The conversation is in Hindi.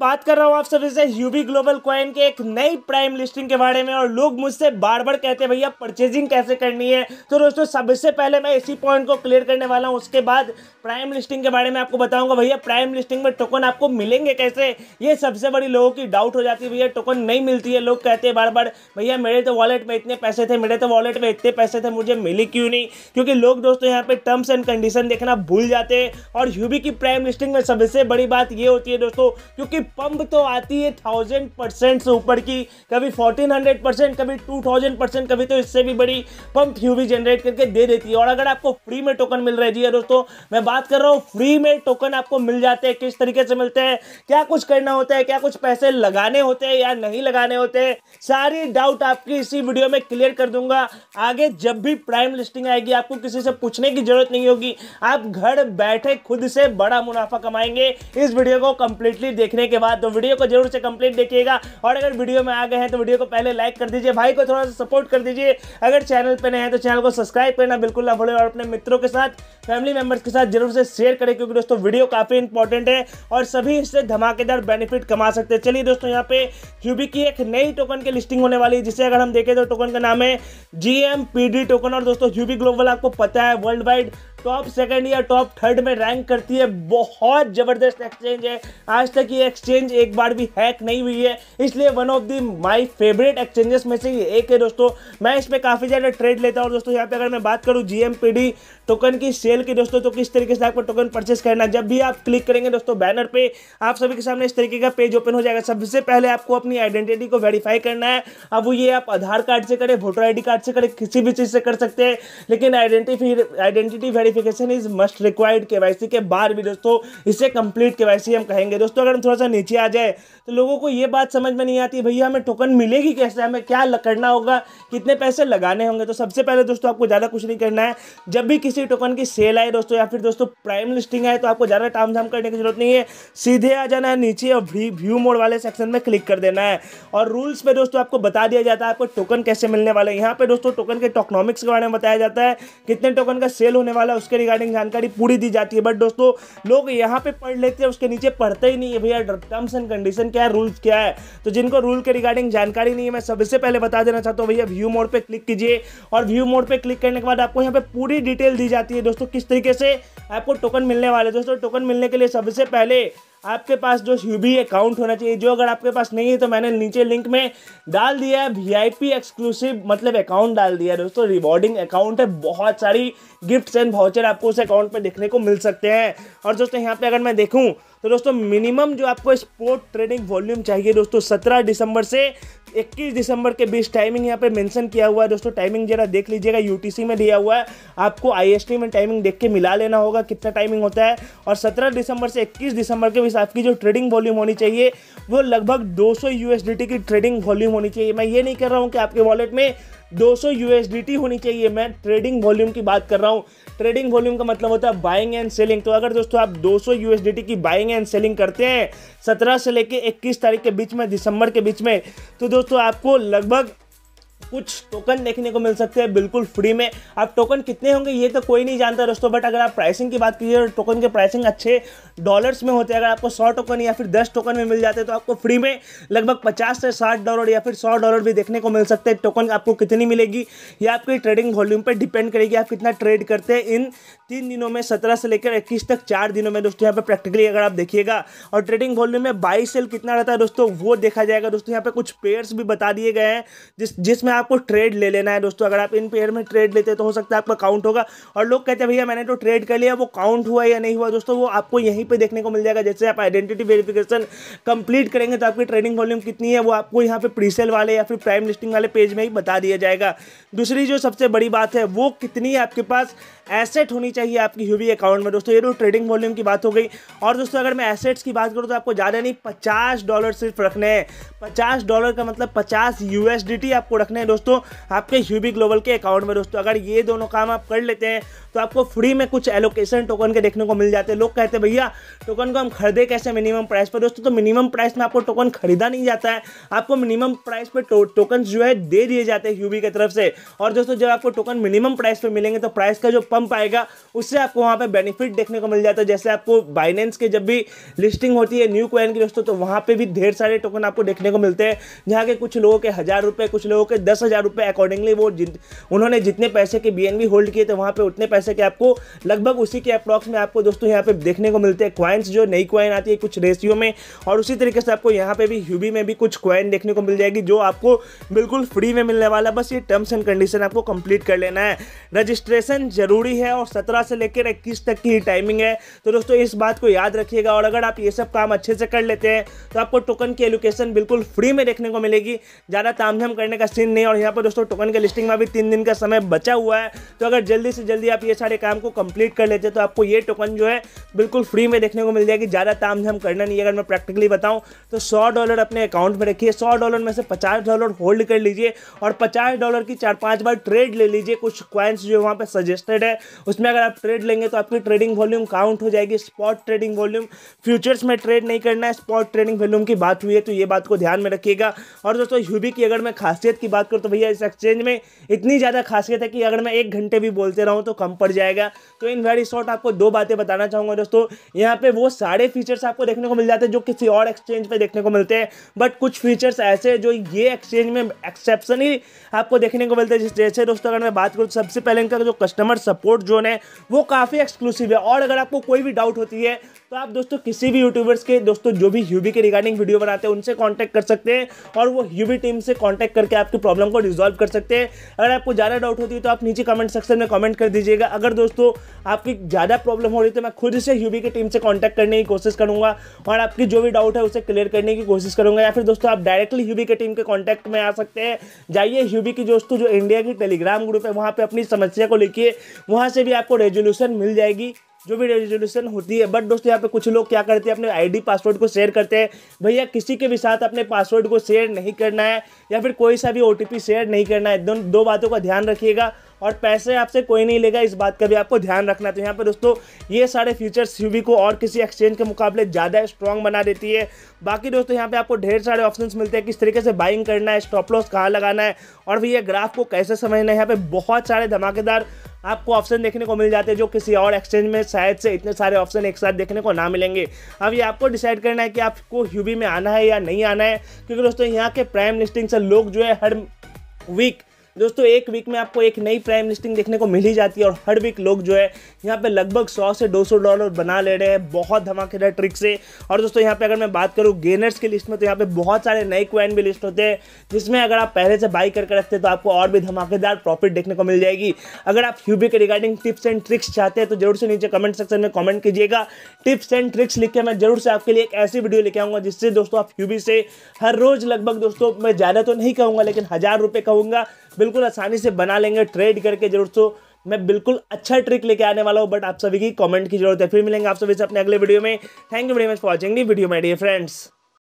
बात कर रहा हूँ आप सभी से यूबी ग्लोबल क्वाइन के एक नई प्राइम लिस्टिंग के बारे में और लोग मुझसे बार बार कहते हैं भैया परचेजिंग कैसे करनी है तो दोस्तों सबसे पहले मैं इसी पॉइंट को क्लियर करने वाला हूँ उसके बाद प्राइम लिस्टिंग के बारे में आपको बताऊंगा भैया प्राइम लिस्टिंग में टोकन आपको मिलेंगे कैसे ये सबसे बड़ी लोगों की डाउट हो जाती है भैया टोकन नहीं मिलती है लोग कहते हैं बार बार भैया मेरे तो वॉलेट में इतने पैसे थे मेरे तो वॉलेट में इतने पैसे थे मुझे मिली क्यों नहीं क्योंकि लोग दोस्तों यहाँ पे टर्म्स एंड कंडीशन देखना भूल जाते हैं और यूबी की प्राइम लिस्टिंग में सबसे बड़ी बात ये होती है दोस्तों क्योंकि पंप तो आती है थाउजेंड परसेंट से ऊपर की कभी फोर्टीन हंड्रेड परसेंट कभी टू थाउजेंड परसेंट कभी तो इससे भी बड़ी पंप भी जनरेट करके दे देती है और अगर आपको फ्री में टोकन मिल रहा है जी हाँ दोस्तों मैं बात कर रहा हूँ फ्री में टोकन आपको मिल जाते हैं किस तरीके से मिलते हैं क्या कुछ करना होता है क्या कुछ पैसे लगाने होते हैं या नहीं लगाने होते हैं सारी डाउट आपकी इसी वीडियो में क्लियर कर दूंगा आगे जब भी प्राइम लिस्टिंग आएगी आपको किसी से पूछने की जरूरत नहीं होगी आप घर बैठे खुद से बड़ा मुनाफा कमाएंगे इस वीडियो को कंप्लीटली देखने के बाद तो वीडियो को जरूर से कंप्लीट देखिएगा और अगर वीडियो में आ गए हैं तो वीडियो को पहले लाइक कर दीजिए भाई को थोड़ा सा सपोर्ट कर दीजिए अगर चैनल पर नए हैं तो चैनल को सब्सक्राइब करना बिल्कुल ना भूलें और अपने मित्रों के साथ फैमिली मेंबर्स के साथ जरूर से शेयर करें क्योंकि दोस्तों वीडियो काफ़ी इंपॉर्टेंट है और सभी इससे धमाकेदार बेनिफिट कमा सकते हैं चलिए दोस्तों यहाँ पे यूबी की एक नई टोकन की लिस्टिंग होने वाली है जिसे अगर हम देखें तो टोकन का नाम है जी टोकन और दोस्तों यूबी ग्लोबल आपको पता है वर्ल्ड वाइड टॉप सेकंड या टॉप थर्ड में रैंक करती है बहुत ज़बरदस्त एक्सचेंज है आज तक ये एक्सचेंज एक बार भी हैक नहीं हुई है इसलिए one of the my favourite exchanges में से एक है दोस्तों मैं इस पर काफ़ी ज़्यादा ट्रेड लेता हूँ दोस्तों यहाँ पे अगर मैं बात करूँ जी टोकन की सेल की दोस्तों तो किस तरीके से आपको टोकन परचेस करना जब भी आप क्लिक करेंगे दोस्तों बैनर पे आप सभी के सामने इस तरीके का पेज ओपन हो जाएगा सबसे पहले आपको अपनी आइडेंटिटी को वेरीफाई करना है अब वो ये आप आधार कार्ड से करें वोटर आई कार्ड से करें किसी भी चीज़ से कर सकते हैं लेकिन identify identity verification is must required C के बाद भी दोस्तों इसे कंप्लीट केवाईसी हम कहेंगे दोस्तों अगर हम थोड़ा सा नीचे आ जाए तो लोगों को ये बात समझ में नहीं आती भैया हमें टोकन मिलेगी कैसे हमें क्या करना होगा कितने पैसे लगाने होंगे तो सबसे पहले दोस्तों आपको ज़्यादा कुछ नहीं करना है जब भी किसी टोकन की सेल आए दोस्तों या फिर दोस्तों प्राइम लिस्टिंग आए तो आपको ज़्यादा टाम झाम करने की जरूरत नहीं है सीधे आ जाना है नीचे और व्यू मोड वाले सेक्शन में क्लिक कर देना है और रूल्स पर दोस्तों आपको बता दिया जाता है आपको टोकन कैसे मिलने वाले यहाँ पे दोस्तों टोकन के टोकनॉमिक्स के बारे में बताया जाता है कितने टोकन का सेल होने वाला उसके रिगार्डिंग जानकारी पूरी दी जाती है बट दोस्तों लोग यहाँ पे पढ़ लेते हैं उसके नीचे पढ़ते ही नहीं है भैया टर्म्स एंड कंडीशन क्या है रूल्स क्या है तो जिनको रूल के रिगार्डिंग जानकारी नहीं है मैं सबसे पहले बता देना चाहता हूँ भैया व्यू मोड पर क्लिक कीजिए और व्यू मोड पर क्लिक करने के बाद आपको यहाँ पर पूरी डिटेल दी जाती है दोस्तों किस तरीके से आपको टोकन मिलने वाले दोस्तों टोकन मिलने के लिए सबसे पहले आपके पास जो यूबी अकाउंट होना चाहिए जो अगर आपके पास नहीं है तो मैंने नीचे लिंक में डाल दिया है वीआईपी एक्सक्लूसिव मतलब अकाउंट डाल दिया है दोस्तों रिवॉर्डिंग अकाउंट है बहुत सारी गिफ्ट्स एंड भाउचर आपको उस अकाउंट पर देखने को मिल सकते हैं और दोस्तों यहाँ पे अगर मैं देखूँ तो दोस्तों मिनिमम जो आपको स्पोर्ट ट्रेडिंग वॉल्यूम चाहिए दोस्तों सत्रह दिसंबर से इक्कीस दिसंबर के बीच टाइमिंग यहाँ पे मेंशन किया हुआ है दोस्तों टाइमिंग जरा देख लीजिएगा यूटीसी में दिया हुआ है आपको आईएसटी में टाइमिंग देख के मिला लेना होगा कितना टाइमिंग होता है और सत्रह दिसंबर से इक्कीस दिसंबर के बीच आपकी जो ट्रेडिंग वॉल्यूम होनी चाहिए वो लगभग दो सौ की ट्रेडिंग वॉल्यूम होनी चाहिए मैं ये नहीं कर रहा हूँ कि आपके वॉलेट में 200 सौ होनी चाहिए मैं ट्रेडिंग वॉल्यूम की बात कर रहा हूँ ट्रेडिंग वॉल्यूम का मतलब होता है बाइंग एंड सेलिंग तो अगर दोस्तों आप 200 सौ की बाइंग एंड सेलिंग करते हैं 17 से लेकर 21 तारीख के बीच में दिसंबर के बीच में तो दोस्तों आपको लगभग कुछ टोकन देखने को मिल सकते हैं बिल्कुल फ्री में आप टोकन कितने होंगे ये तो कोई नहीं जानता दोस्तों बट अगर आप प्राइसिंग की बात कीजिए तो टोकन के प्राइसिंग अच्छे डॉलर्स में होते हैं अगर आपको सौ टोकन या फिर दस टोकन में मिल जाते हैं तो आपको फ्री में लगभग पचास से साठ डॉलर या फिर सौ डॉलर भी देखने को मिल सकते हैं टोकन आपको कितनी मिलेगी ये आपकी ट्रेडिंग वॉल्यूम पर डिपेंड करेगी आप कितना ट्रेड करते हैं इन तीन दिनों में सत्रह से लेकर इक्कीस तक चार दिनों में दोस्तों यहाँ पर प्रैक्टिकली अगर आप देखिएगा और ट्रेडिंग वॉल्यूम में बाई सेल कितना रहता है दोस्तों वो देखा जाएगा दोस्तों यहाँ पर कुछ पेयर्स भी बता दिए गए हैं जिस जिसमें इसमें आपको ट्रेड ले लेना है दोस्तों अगर आप इन पेयर में ट्रेड लेते तो हो सकता है आपका काउंट होगा और लोग कहते हैं भैया मैंने तो ट्रेड कर लिया वो काउंट हुआ या नहीं हुआ दोस्तों वो आपको यहीं पर देखने को मिल जाएगा जैसे आप आइडेंटिटी वेरिफिकेशन कंप्लीट करेंगे तो आपकी ट्रेडिंग वॉल्यूम कितनी है वो आपको यहाँ पर प्रीसेल वाले या फिर प्राइम लिस्टिंग वाले पेज में ही बता दिया जाएगा दूसरी जो सबसे बड़ी बात है वो कितनी आपके पास एसेट होनी चाहिए आपकी ह्यूवी अकाउंट में दोस्तों ये तो ट्रेडिंग वॉल्यूम की बात हो गई और दोस्तों अगर मैं एसेट्स की बात करूँ तो आपको ज़्यादा नहीं पचास डॉलर सिर्फ रखने हैं पचास डॉलर का मतलब पचास यूएसडीटी आपको रखने हैं दोस्तों आपके यूबी ग्लोबल के अकाउंट में दोस्तों अगर ये दोनों काम आप कर लेते हैं तो आपको फ्री में कुछ एलोकेशन टोकन के देखने को मिल जाते हैं लोग कहते हैं भैया टोकन को हम खरीदे कैसे मिनिमम प्राइस पर दोस्तों तो मिनिमम प्राइस में आपको टोकन खरीदा नहीं जाता है आपको मिनिमम प्राइस पर टो, टोकन जो है दे दिए जाते हैं यूबी की तरफ से और दोस्तों जब आपको टोकन मिनिमम प्राइस पर मिलेंगे तो प्राइस का जो पंप आएगा उससे आपको वहाँ पर बेनिफिट देखने को मिल जाता है जैसे आपको बाइनेंस के जब भी लिस्टिंग होती है न्यू कोइन की दोस्तों तो वहाँ पर भी ढेर सारे टोकन आपको देखने को मिलते हैं जहाँ के कुछ लोगों के हज़ार रुपये कुछ लोगों के दस हज़ार रुपये अकॉर्डिंगली वो जिन उन्होंने जितने पैसे के बी होल्ड किए थे वहाँ पे उतने पैसे के आपको लगभग उसी के अप्रॉक्स में आपको दोस्तों यहाँ पे देखने को मिलते हैं क्वाइंस जो नई क्वाइन आती है कुछ रेशियो में और उसी तरीके से आपको यहाँ पे भी ह्यूबी में भी कुछ क्वाइन देखने को मिल जाएगी जो आपको बिल्कुल फ्री में मिलने वाला बस ये टर्म्स एंड कंडीशन आपको कंप्लीट कर लेना है रजिस्ट्रेशन जरूरी है और सत्रह से लेकर इक्कीस तक की टाइमिंग है तो दोस्तों इस बात को याद रखिएगा और अगर आप ये सब काम अच्छे से कर लेते हैं तो आपको टोकन की एलोकेशन बिल्कुल फ्री में देखने को मिलेगी ज़्यादा तामझाम करने का सीन नहीं नहीं और यहाँ पर दोस्तों टोकन के लिस्टिंग में अभी तीन दिन का समय बचा हुआ है तो अगर जल्दी से जल्दी आप ये सारे काम को कंप्लीट कर लेते तो आपको ये टोकन जो है बिल्कुल फ्री में देखने को मिल जाएगी ज़्यादा तामझाम करना नहीं है अगर मैं प्रैक्टिकली बताऊँ तो सौ डॉलर अपने अकाउंट में रखिए सौ डॉलर में से पचास डॉलर होल्ड कर लीजिए और पचास डॉलर की चार पाँच बार ट्रेड ले लीजिए कुछ क्वाइंस जो वहाँ पर सजेस्टेड है उसमें अगर आप ट्रेड लेंगे तो आपकी ट्रेडिंग वॉल्यूम काउंट हो जाएगी स्पॉट ट्रेडिंग वॉल्यूम फ्यूचर्स में ट्रेड नहीं करना है स्पॉट ट्रेडिंग वॉल्यूम की बात हुई है तो ये बात को ध्यान में रखिएगा और दोस्तों यूबी की अगर मैं खासियत की बात बात करूँ तो भैया इस एक्सचेंज में इतनी ज़्यादा खासियत है कि अगर मैं एक घंटे भी बोलते रहूँ तो कम पड़ जाएगा तो इन वेरी शॉर्ट आपको दो बातें बताना चाहूँगा दोस्तों यहाँ पर वो सारे फीचर्स आपको देखने को मिल जाते हैं जो किसी और एक्सचेंज पर देखने को मिलते हैं बट कुछ फीचर्स ऐसे जो ये एक्सचेंज में एक्सेप्शन ही आपको देखने को मिलते हैं जैसे दोस्तों अगर मैं बात करूँ तो सबसे पहले इनका जो कस्टमर सपोर्ट जोन है वो काफ़ी एक्सक्लूसिव है और अगर आपको कोई भी डाउट होती है तो आप दोस्तों किसी भी यूट्यूबर्स के दोस्तों जो भी यूबी के रिगार्डिंग वीडियो बनाते हैं उनसे कॉन्टैक्ट कर सकते हैं और वो यूबी टीम से कॉन्टैक्ट करके आपकी प्रॉब्लम को रिजॉल्व कर सकते हैं अगर आपको ज़्यादा डाउट होती है तो आप नीचे कमेंट सेक्शन में कमेंट कर दीजिएगा अगर दोस्तों आपकी ज़्यादा प्रॉब्लम हो रही तो मैं खुद से यूबी की टीम से कॉन्टैक्ट करने की कोशिश करूँगा और आपकी जो भी डाउट है उसे क्लियर करने की कोशिश करूँगा या फिर दोस्तों आप डायरेक्टली यूबी के टीम के कॉन्टैक्ट में आ सकते हैं जाइए यूबी की दोस्तों जो इंडिया की टेलीग्राम ग्रुप है वहाँ पर अपनी समस्या को लिखिए वहाँ से भी आपको रेजोल्यूशन मिल जाएगी जो भी रेजोल्यूशन होती है बट दोस्तों यहाँ पे कुछ लोग क्या करते हैं अपने आईडी पासवर्ड को शेयर करते हैं भैया किसी के भी साथ अपने पासवर्ड को शेयर नहीं करना है या फिर कोई सा भी ओ शेयर नहीं करना है दो, दो बातों का ध्यान रखिएगा और पैसे आपसे कोई नहीं लेगा इस बात का भी आपको ध्यान रखना तो यहाँ पर दोस्तों ये सारे फीचर्स यूवी को और किसी एक्सचेंज के मुकाबले ज़्यादा स्ट्रॉन्ग बना देती है बाकी दोस्तों यहाँ पे आपको ढेर सारे ऑप्शंस मिलते हैं किस तरीके से बाइंग करना है स्टॉप लॉस कहाँ लगाना है और भैया ग्राफ को कैसे समझना है यहाँ पर बहुत सारे धमाकेदार आपको ऑप्शन देखने को मिल जाते हैं जो किसी और एक्सचेंज में शायद से इतने सारे ऑप्शन एक साथ देखने को ना मिलेंगे अब ये आपको डिसाइड करना है कि आपको यूबी में आना है या नहीं आना है क्योंकि दोस्तों यहाँ के प्राइम लिस्टिंग से लोग जो है हर वीक दोस्तों एक वीक में आपको एक नई प्राइम लिस्टिंग देखने को मिल ही जाती है और हर वीक लोग जो है यहाँ पे लगभग 100 से 200 डॉलर बना ले रहे हैं बहुत धमाकेदार ट्रिक से और दोस्तों यहाँ पे अगर मैं बात करूँ गेनर्स की लिस्ट में तो यहाँ पे बहुत सारे नए क्वाइन भी लिस्ट होते हैं जिसमें अगर आप पहले से बाई करके रखते हैं तो आपको और भी धमाकेदार प्रॉफिट देखने को मिल जाएगी अगर आप यूबी के रिगार्डिंग टिप्स एंड ट्रिक्स चाहते हैं तो जरूर से नीचे कमेंट सेक्शन में कॉमेंट कीजिएगा टिप्स एंड ट्रिक्स लिख के मैं जरूर से आपके लिए एक ऐसी वीडियो लेके आऊँगा जिससे दोस्तों आप यूबी से हर रोज लगभग दोस्तों मैं ज़्यादा तो नहीं कहूँगा लेकिन हज़ार रुपये कहूँगा बिल्कुल आसानी से बना लेंगे ट्रेड करके जरूर सो मैं बिल्कुल अच्छा ट्रिक लेके आने वाला हूँ बट आप सभी की कमेंट की जरूरत है फिर मिलेंगे आप सभी से अपने अगले वीडियो में thank you very much for watching the video my dear friends